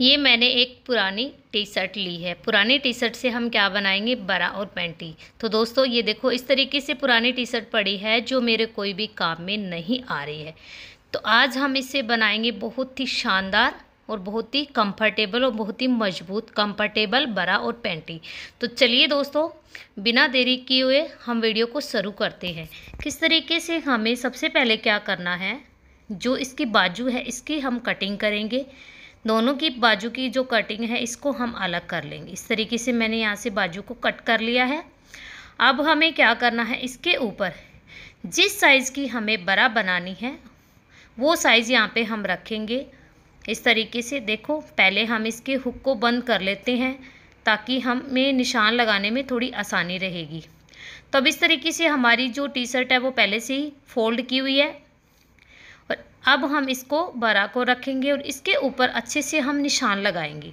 ये मैंने एक पुरानी टी शर्ट ली है पुरानी टी शर्ट से हम क्या बनाएंगे बरा और पैंटी तो दोस्तों ये देखो इस तरीके से पुरानी टी शर्ट पड़ी है जो मेरे कोई भी काम में नहीं आ रही है तो आज हम इसे बनाएंगे बहुत ही शानदार और बहुत ही कंफर्टेबल और बहुत ही मजबूत कंफर्टेबल बरा और पैंटी तो चलिए दोस्तों बिना देरी किए हुए हम वीडियो को शुरू करते हैं किस तरीके से हमें सबसे पहले क्या करना है जो इसकी बाजू है इसकी हम कटिंग करेंगे दोनों की बाजू की जो कटिंग है इसको हम अलग कर लेंगे इस तरीके से मैंने यहाँ से बाजू को कट कर लिया है अब हमें क्या करना है इसके ऊपर जिस साइज़ की हमें बड़ा बनानी है वो साइज़ यहाँ पे हम रखेंगे इस तरीके से देखो पहले हम इसके हुक को बंद कर लेते हैं ताकि हमें निशान लगाने में थोड़ी आसानी रहेगी तो अब इस तरीके से हमारी जो टी शर्ट है वो पहले से ही फोल्ड की हुई है अब हम इसको बरा को रखेंगे और इसके ऊपर अच्छे से हम निशान लगाएंगे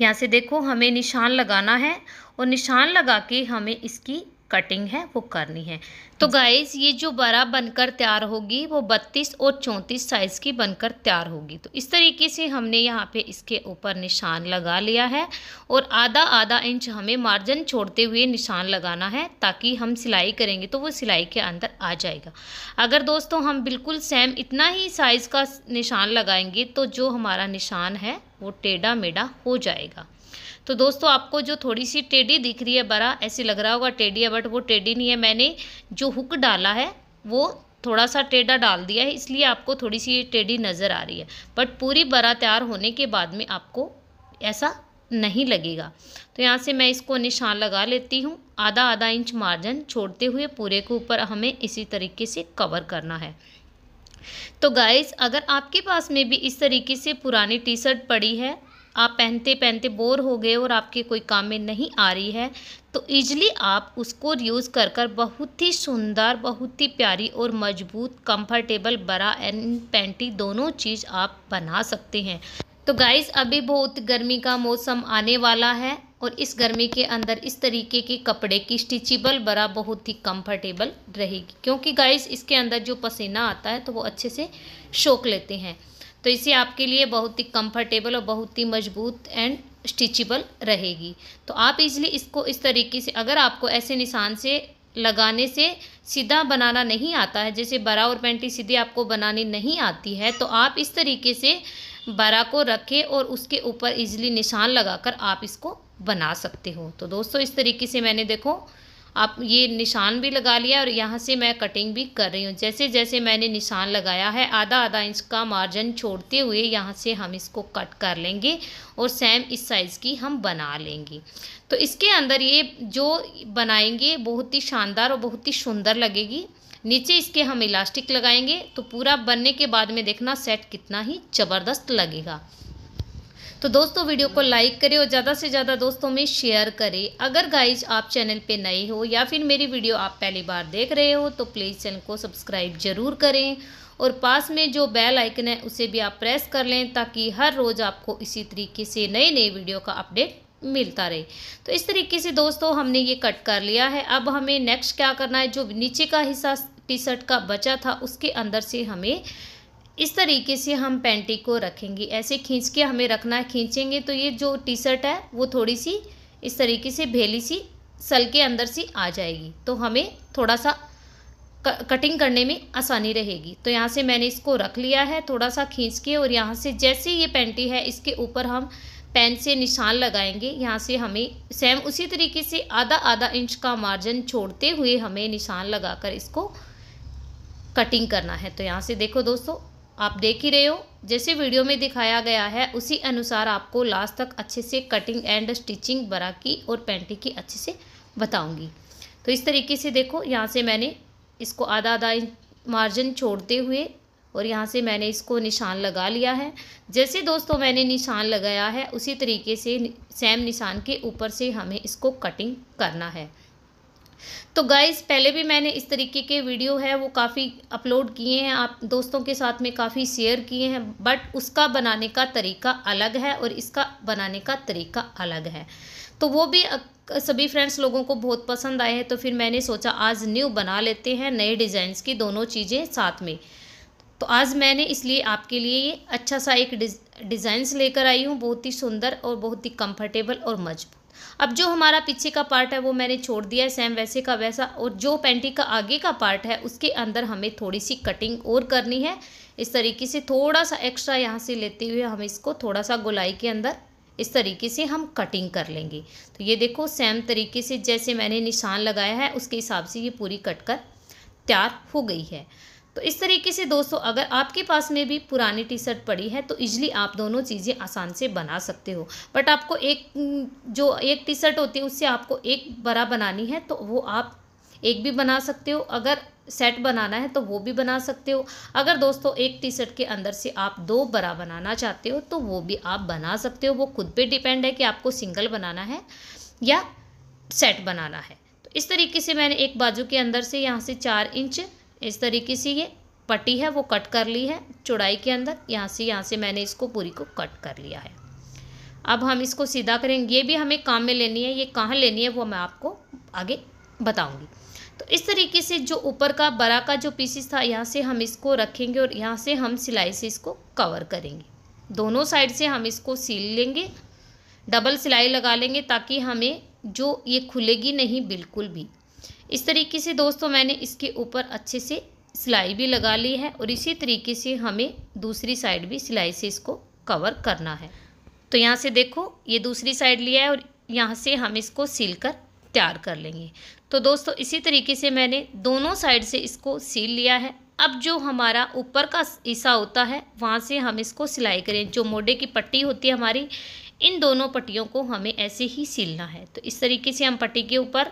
यहाँ से देखो हमें निशान लगाना है और निशान लगा के हमें इसकी कटिंग है वो करनी है तो गाइज ये जो बरा बनकर तैयार होगी वो 32 और 34 साइज़ की बनकर तैयार होगी तो इस तरीके से हमने यहाँ पे इसके ऊपर निशान लगा लिया है और आधा आधा इंच हमें मार्जिन छोड़ते हुए निशान लगाना है ताकि हम सिलाई करेंगे तो वो सिलाई के अंदर आ जाएगा अगर दोस्तों हम बिल्कुल सेम इतना ही साइज़ का निशान लगाएंगे तो जो हमारा निशान है वो टेढ़ा मेढ़ा हो जाएगा तो दोस्तों आपको जो थोड़ी सी टेढ़ी दिख रही है बरा ऐसे लग रहा होगा टेढ़ी है बट वो टेढ़ी नहीं है मैंने जो हुक डाला है वो थोड़ा सा टेढ़ा डाल दिया है इसलिए आपको थोड़ी सी टेढ़ी नज़र आ रही है बट पूरी बरा तैयार होने के बाद में आपको ऐसा नहीं लगेगा तो यहाँ से मैं इसको निशान लगा लेती हूँ आधा आधा इंच मार्जिन छोड़ते हुए पूरे के ऊपर हमें इसी तरीके से कवर करना है तो गाइस अगर आपके पास में भी इस तरीके से पुरानी टी शर्ट पड़ी है आप पहनते पहनते बोर हो गए और आपके कोई काम में नहीं आ रही है तो ईजिली आप उसको यूज़ कर कर बहुत ही सुंदर बहुत ही प्यारी और मजबूत कंफर्टेबल बरा एंड पैंटी दोनों चीज़ आप बना सकते हैं तो गाइज़ अभी बहुत गर्मी का मौसम आने वाला है और इस गर्मी के अंदर इस तरीके के कपड़े की स्टिचिबल बरा बहुत ही कंफर्टेबल रहेगी क्योंकि गाइस इसके अंदर जो पसीना आता है तो वो अच्छे से शोक लेते हैं तो इसे आपके लिए बहुत ही कंफर्टेबल और बहुत ही मजबूत एंड स्टिचेबल रहेगी तो आप इजली इसको इस तरीके से अगर आपको ऐसे निशान से लगाने से सीधा बनाना नहीं आता है जैसे बरा और पेंटी सीधी आपको बनानी नहीं आती है तो आप इस तरीके से बरा को रखें और उसके ऊपर इजली निशान लगाकर आप इसको बना सकते हो तो दोस्तों इस तरीके से मैंने देखो आप ये निशान भी लगा लिया और यहाँ से मैं कटिंग भी कर रही हूँ जैसे जैसे मैंने निशान लगाया है आधा आधा इंच का मार्जिन छोड़ते हुए यहाँ से हम इसको कट कर लेंगे और सेम इस साइज़ की हम बना लेंगे तो इसके अंदर ये जो बनाएंगे बहुत ही शानदार और बहुत ही सुंदर लगेगी नीचे इसके हम इलास्टिक लगाएंगे तो पूरा बनने के बाद में देखना सेट कितना ही ज़बरदस्त लगेगा तो दोस्तों वीडियो को लाइक करें और ज़्यादा से ज़्यादा दोस्तों में शेयर करें अगर गाइज आप चैनल पे नए हो या फिर मेरी वीडियो आप पहली बार देख रहे हो तो प्लीज़ चैनल को सब्सक्राइब ज़रूर करें और पास में जो बेल आइकन है उसे भी आप प्रेस कर लें ताकि हर रोज़ आपको इसी तरीके से नए नए वीडियो का अपडेट मिलता रहे तो इस तरीके से दोस्तों हमने ये कट कर लिया है अब हमें नेक्स्ट क्या करना है जो नीचे का हिस्सा टी शर्ट का बचा था उसके अंदर से हमें इस तरीके से हम पेंटी को रखेंगे ऐसे खींच के हमें रखना है खींचेंगे तो ये जो टी शर्ट है वो थोड़ी सी इस तरीके से भेली सी सल के अंदर सी आ जाएगी तो हमें थोड़ा सा कटिंग करने में आसानी रहेगी तो यहाँ से मैंने इसको रख लिया है थोड़ा सा खींच के और यहाँ से जैसे ये पेंटी है इसके ऊपर हम पेन से निशान लगाएंगे यहाँ से हमें सेम उसी तरीके से आधा आधा इंच का मार्जिन छोड़ते हुए हमें निशान लगाकर इसको कटिंग करना है तो यहाँ से देखो दोस्तों आप देख ही रहे हो जैसे वीडियो में दिखाया गया है उसी अनुसार आपको लास्ट तक अच्छे से कटिंग एंड स्टिचिंग बरा की और पेंटिंग की अच्छे से बताऊंगी तो इस तरीके से देखो यहाँ से मैंने इसको आधा आधा मार्जिन छोड़ते हुए और यहाँ से मैंने इसको निशान लगा लिया है जैसे दोस्तों मैंने निशान लगाया है उसी तरीके से सेम निशान के ऊपर से हमें इसको कटिंग करना है तो गाइस पहले भी मैंने इस तरीके के वीडियो है वो काफ़ी अपलोड किए हैं आप दोस्तों के साथ में काफ़ी शेयर किए हैं बट उसका बनाने का तरीका अलग है और इसका बनाने का तरीका अलग है तो वो भी सभी फ्रेंड्स लोगों को बहुत पसंद आए हैं तो फिर मैंने सोचा आज न्यू बना लेते हैं नए डिज़ाइंस की दोनों चीज़ें साथ में तो आज मैंने इसलिए आपके लिए अच्छा सा एक डिज़ाइंस लेकर आई हूँ बहुत ही सुंदर और बहुत ही कम्फर्टेबल और मजबूत अब जो हमारा पीछे का पार्ट है वो मैंने छोड़ दिया है सेम वैसे का वैसा और जो पेंटी का आगे का पार्ट है उसके अंदर हमें थोड़ी सी कटिंग और करनी है इस तरीके से थोड़ा सा एक्स्ट्रा यहाँ से लेते हुए हम इसको थोड़ा सा गुलाई के अंदर इस तरीके से हम कटिंग कर लेंगे तो ये देखो सेम तरीके से जैसे मैंने निशान लगाया है उसके हिसाब से ये पूरी कट कर तैयार हो गई है तो इस तरीके से दोस्तों अगर आपके पास में भी पुरानी टी शर्ट पड़ी है तो इजली आप दोनों चीज़ें आसान से बना सकते हो बट आपको एक जो एक टी शर्ट होती है उससे आपको एक बड़ा बनानी है तो वो आप एक भी बना सकते हो अगर सेट बनाना है तो वो भी बना सकते हो अगर दोस्तों एक टी शर्ट के अंदर से आप दो बड़ा बनाना चाहते हो तो वो भी आप बना सकते हो वो खुद पर डिपेंड है कि आपको सिंगल बनाना है या सेट बनाना है तो इस तरीके से मैंने एक बाजू के अंदर से यहाँ से चार इंच इस तरीके से ये पट्टी है वो कट कर ली है चौड़ाई के अंदर यहाँ से यहाँ से मैंने इसको पूरी को कट कर लिया है अब हम इसको सीधा करेंगे ये भी हमें काम में लेनी है ये कहाँ लेनी है वो मैं आपको आगे बताऊँगी तो इस तरीके से जो ऊपर का बड़ा का जो पीसीस था यहाँ से हम इसको रखेंगे और यहाँ से हम सिलाई से इसको कवर करेंगे दोनों साइड से हम इसको सील लेंगे डबल सिलाई लगा लेंगे ताकि हमें जो ये खुलेगी नहीं बिल्कुल भी इस तरीके से दोस्तों मैंने इसके ऊपर अच्छे से सिलाई भी लगा ली है और इसी तरीके से हमें दूसरी साइड भी सिलाई से इसको कवर करना है तो यहाँ से देखो ये दूसरी साइड लिया है और यहाँ से हम इसको सील कर तैयार कर लेंगे तो दोस्तों इसी तरीके से मैंने दोनों साइड से इसको सील लिया है अब जो हमारा ऊपर का हिस्सा होता है वहाँ से हम इसको सिलाई करें जो मोडे की पट्टी होती है हमारी इन दोनों पट्टियों को हमें ऐसे ही सिलना है तो इस तरीके से हम पट्टी के ऊपर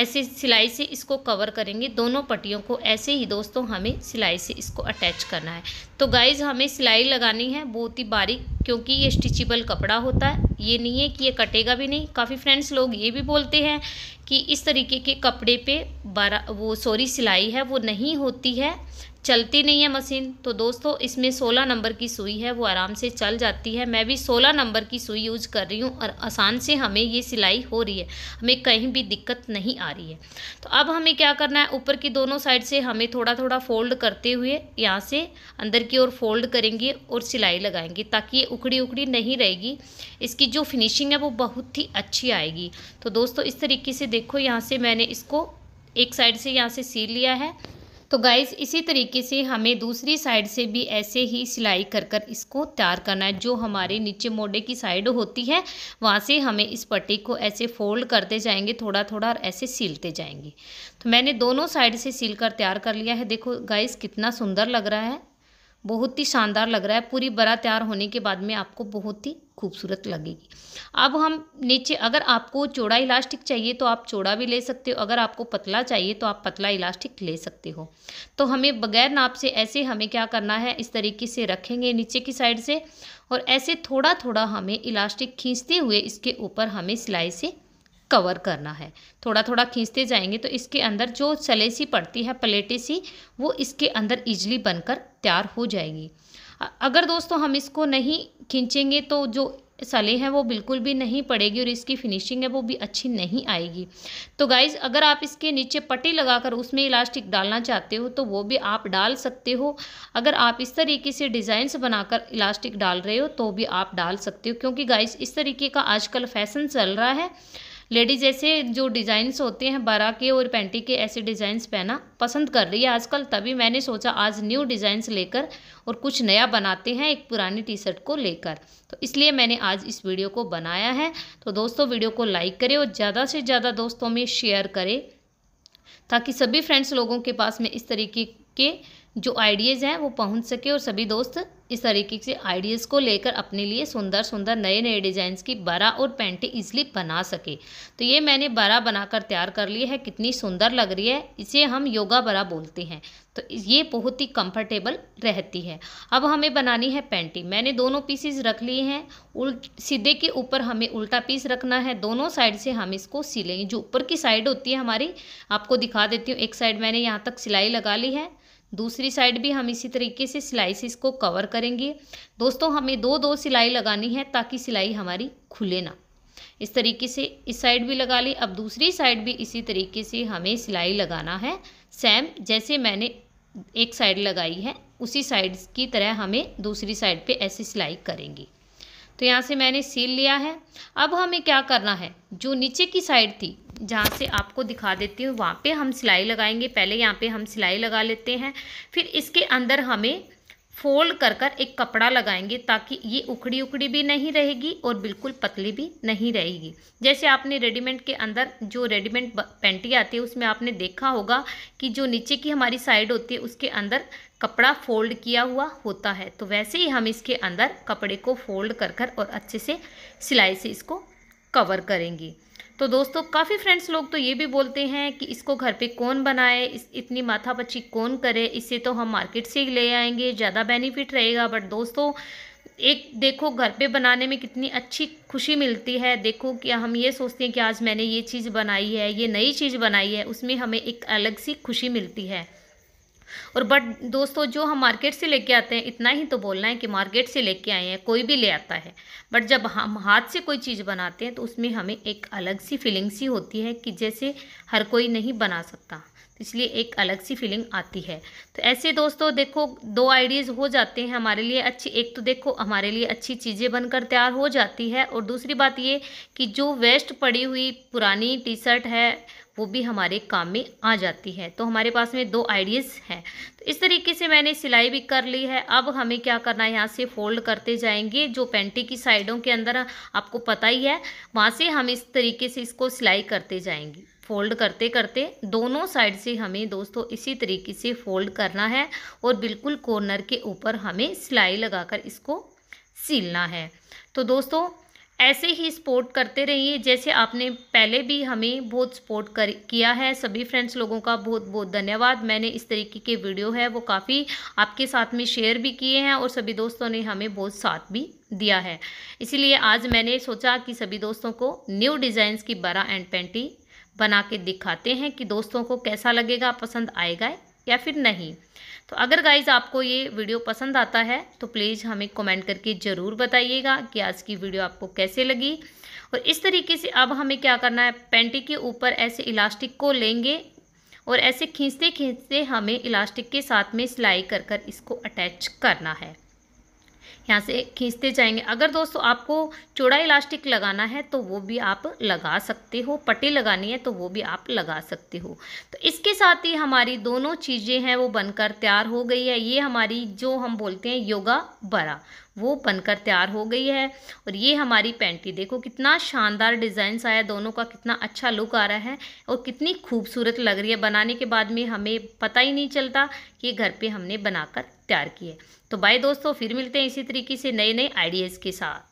ऐसे सिलाई से इसको कवर करेंगे दोनों पट्टियों को ऐसे ही दोस्तों हमें सिलाई से इसको अटैच करना है तो गाइज हमें सिलाई लगानी है बहुत ही बारीक क्योंकि ये स्टिचेबल कपड़ा होता है ये नहीं है कि ये कटेगा भी नहीं काफ़ी फ्रेंड्स लोग ये भी बोलते हैं कि इस तरीके के कपड़े पे बारा वो सॉरी सिलाई है वो नहीं होती है चलती नहीं है मशीन तो दोस्तों इसमें 16 नंबर की सुई है वो आराम से चल जाती है मैं भी 16 नंबर की सुई यूज कर रही हूँ और आसान से हमें ये सिलाई हो रही है हमें कहीं भी दिक्कत नहीं आ रही है तो अब हमें क्या करना है ऊपर की दोनों साइड से हमें थोड़ा थोड़ा फोल्ड करते हुए यहाँ से अंदर की ओर फोल्ड करेंगे और सिलाई लगाएंगे ताकि ये उखड़ी उखड़ी नहीं रहेगी इसकी जो फिनिशिंग है वो बहुत ही अच्छी आएगी तो दोस्तों इस तरीके से देखो यहाँ से मैंने इसको एक साइड से यहाँ से सी लिया है तो गाइज़ इसी तरीके से हमें दूसरी साइड से भी ऐसे ही सिलाई कर कर इसको तैयार करना है जो हमारे नीचे मोड़े की साइड होती है वहाँ से हमें इस पट्टी को ऐसे फोल्ड करते जाएंगे थोड़ा थोड़ा और ऐसे सिलते जाएंगे तो मैंने दोनों साइड से सिल कर तैयार कर लिया है देखो गाइज़ कितना सुंदर लग रहा है बहुत ही शानदार लग रहा है पूरी बरा तैयार होने के बाद में आपको बहुत ही खूबसूरत लगेगी अब हम नीचे अगर आपको चौड़ा इलास्टिक चाहिए तो आप चौड़ा भी ले सकते हो अगर आपको पतला चाहिए तो आप पतला इलास्टिक ले सकते हो तो हमें बगैर नाप से ऐसे हमें क्या करना है इस तरीके से रखेंगे नीचे की साइड से और ऐसे थोड़ा थोड़ा हमें इलास्टिक खींचते हुए इसके ऊपर हमें सिलाई से कवर करना है थोड़ा थोड़ा खींचते जाएंगे तो इसके अंदर जो सले सी पड़ती है प्लेटें सी वो इसके अंदर इजली बनकर तैयार हो जाएगी अगर दोस्तों हम इसको नहीं खींचेंगे तो जो सले हैं वो बिल्कुल भी नहीं पड़ेगी और इसकी फिनिशिंग है वो भी अच्छी नहीं आएगी तो गाइज़ अगर आप इसके नीचे पट्टी लगाकर उसमें इलास्टिक डालना चाहते हो तो वो भी आप डाल सकते हो अगर आप इस तरीके से डिज़ाइंस बनाकर इलास्टिक डाल रहे हो तो भी आप डाल सकते हो क्योंकि गाइज़ इस तरीके का आजकल फैशन चल रहा है लेडीज ऐसे जो डिज़ाइंस होते हैं बारा के और पेंटी के ऐसे डिज़ाइंस पहना पसंद कर रही है आजकल तभी मैंने सोचा आज न्यू डिज़ाइंस लेकर और कुछ नया बनाते हैं एक पुरानी टी शर्ट को लेकर तो इसलिए मैंने आज इस वीडियो को बनाया है तो दोस्तों वीडियो को लाइक करें और ज़्यादा से ज़्यादा दोस्तों में शेयर करें ताकि सभी फ्रेंड्स लोगों के पास में इस तरीके के जो आइडियाज़ हैं वो पहुंच सके और सभी दोस्त इस तरीके से आइडियाज़ को लेकर अपने लिए सुंदर सुंदर नए नए डिज़ाइंस की बारह और पैंटें इजली बना सके तो ये मैंने बारह बनाकर तैयार कर ली है कितनी सुंदर लग रही है इसे हम योगा बरा बोलते हैं तो ये बहुत ही कंफर्टेबल रहती है अब हमें बनानी है पैंटी मैंने दोनों पीसीज रख लिए हैं उल्ट सीधे के ऊपर हमें उल्टा पीस रखना है दोनों साइड से हम इसको सिलेंगे जो ऊपर की साइड होती है हमारी आपको दिखा देती हूँ एक साइड मैंने यहाँ तक सिलाई लगा ली है दूसरी साइड भी हम इसी तरीके से सिलाई से इसको कवर करेंगे दोस्तों हमें दो दो सिलाई लगानी है ताकि सिलाई हमारी खुले ना इस तरीके से इस साइड भी लगा ली अब दूसरी साइड भी इसी तरीके से हमें सिलाई लगाना है सेम जैसे मैंने एक साइड लगाई है उसी साइड की तरह हमें दूसरी साइड पे ऐसे सिलाई करेंगे तो यहाँ से मैंने सील लिया है अब हमें क्या करना है जो नीचे की साइड थी जहाँ से आपको दिखा देती हूँ वहाँ पे हम सिलाई लगाएंगे पहले यहाँ पे हम सिलाई लगा लेते हैं फिर इसके अंदर हमें फोल्ड कर कर एक कपड़ा लगाएंगे ताकि ये उखड़ी उखड़ी भी नहीं रहेगी और बिल्कुल पतली भी नहीं रहेगी जैसे आपने रेडीमेड के अंदर जो रेडीमेड पेंटी आती है उसमें आपने देखा होगा कि जो नीचे की हमारी साइड होती है उसके अंदर कपड़ा फोल्ड किया हुआ होता है तो वैसे ही हम इसके अंदर कपड़े को फोल्ड कर कर और अच्छे से सिलाई से इसको कवर करेंगे तो दोस्तों काफ़ी फ्रेंड्स लोग तो ये भी बोलते हैं कि इसको घर पे कौन बनाए इस इतनी माथापच्ची कौन करे इससे तो हम मार्केट से ही ले आएंगे ज़्यादा बेनिफिट रहेगा बट दोस्तों एक देखो घर पे बनाने में कितनी अच्छी खुशी मिलती है देखो कि हम ये सोचते हैं कि आज मैंने ये चीज़ बनाई है ये नई चीज़ बनाई है उसमें हमें एक अलग सी खुशी मिलती है और बट दोस्तों जो हम मार्केट से लेके आते हैं इतना ही तो बोलना है कि मार्केट से लेके आए हैं कोई भी ले आता है बट जब हम हाथ से कोई चीज़ बनाते हैं तो उसमें हमें एक अलग सी फीलिंग सी होती है कि जैसे हर कोई नहीं बना सकता तो इसलिए एक अलग सी फीलिंग आती है तो ऐसे दोस्तों देखो दो आइडियाज़ हो जाते हैं हमारे लिए अच्छी एक तो देखो हमारे लिए अच्छी चीज़ें बनकर तैयार हो जाती है और दूसरी बात ये कि जो वेस्ट पड़ी हुई पुरानी टी शर्ट है वो भी हमारे काम में आ जाती है तो हमारे पास में दो आइडियाज़ हैं तो इस तरीके से मैंने सिलाई भी कर ली है अब हमें क्या करना है यहाँ से फोल्ड करते जाएंगे जो पेंटी की साइडों के अंदर आपको पता ही है वहाँ से हम इस तरीके से इसको सिलाई करते जाएंगे फोल्ड करते करते दोनों साइड से हमें दोस्तों इसी तरीके से फोल्ड करना है और बिल्कुल कॉर्नर के ऊपर हमें सिलाई लगाकर इसको सीलना है तो दोस्तों ऐसे ही सपोर्ट करते रहिए जैसे आपने पहले भी हमें बहुत सपोर्ट कर किया है सभी फ्रेंड्स लोगों का बहुत बहुत धन्यवाद मैंने इस तरीके के वीडियो है वो काफ़ी आपके साथ में शेयर भी किए हैं और सभी दोस्तों ने हमें बहुत साथ भी दिया है इसीलिए आज मैंने सोचा कि सभी दोस्तों को न्यू डिज़ाइंस की बरा एंड पेंटी बना के दिखाते हैं कि दोस्तों को कैसा लगेगा पसंद आएगा या फिर नहीं तो अगर गाइज आपको ये वीडियो पसंद आता है तो प्लीज़ हमें कमेंट करके ज़रूर बताइएगा कि आज की वीडियो आपको कैसे लगी और इस तरीके से अब हमें क्या करना है पेंटी के ऊपर ऐसे इलास्टिक को लेंगे और ऐसे खींचते खींचते हमें इलास्टिक के साथ में सिलाई कर कर इसको अटैच करना है यहाँ से खींचते जाएंगे अगर दोस्तों आपको चौड़ा इलास्टिक लगाना है तो वो भी आप लगा सकते हो पट्टी लगानी है तो वो भी आप लगा सकते हो तो इसके साथ ही हमारी दोनों चीज़ें हैं वो बनकर तैयार हो गई है ये हमारी जो हम बोलते हैं योगा बरा वो बनकर तैयार हो गई है और ये हमारी पैंटी देखो कितना शानदार डिज़ाइंस आया दोनों का कितना अच्छा लुक आ रहा है और कितनी खूबसूरत लग रही है बनाने के बाद में हमें पता ही नहीं चलता कि घर पे हमने बनाकर तैयार की है तो बाय दोस्तों फिर मिलते हैं इसी तरीके से नए नए आइडियाज़ के साथ